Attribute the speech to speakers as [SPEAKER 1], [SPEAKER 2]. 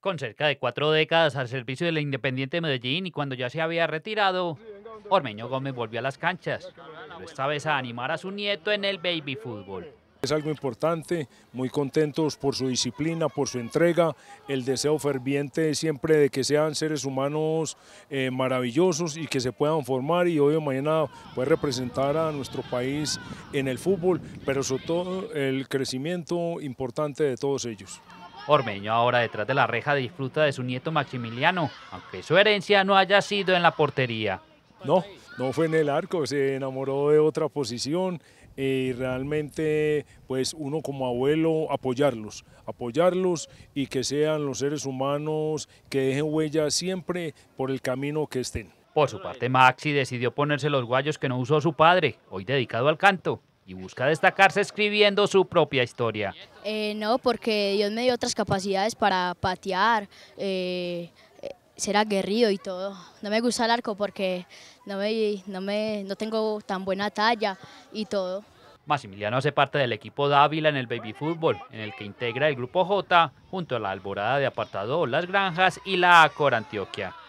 [SPEAKER 1] con cerca de cuatro décadas al servicio de la Independiente de Medellín y cuando ya se había retirado, Ormeño Gómez volvió a las canchas, esta vez a animar a su nieto en el baby fútbol.
[SPEAKER 2] Es algo importante, muy contentos por su disciplina, por su entrega, el deseo ferviente siempre de que sean seres humanos eh, maravillosos y que se puedan formar y hoy o mañana puede representar a nuestro país en el fútbol, pero sobre todo el crecimiento importante de todos ellos.
[SPEAKER 1] Ormeño ahora detrás de la reja disfruta de su nieto Maximiliano, aunque su herencia no haya sido en la portería.
[SPEAKER 2] No, no fue en el arco, se enamoró de otra posición eh, y realmente pues uno como abuelo apoyarlos, apoyarlos y que sean los seres humanos que dejen huella siempre por el camino que estén.
[SPEAKER 1] Por su parte Maxi decidió ponerse los guayos que no usó su padre, hoy dedicado al canto y busca destacarse escribiendo su propia historia.
[SPEAKER 3] Eh, no, porque Dios me dio otras capacidades para patear, eh, eh, ser aguerrido y todo. No me gusta el arco porque no, no, no tengo tan buena talla y todo.
[SPEAKER 1] Maximiliano hace parte del equipo Dávila en el Baby Fútbol, en el que integra el Grupo J junto a la Alborada de Apartado, Las Granjas y la Acor Antioquia.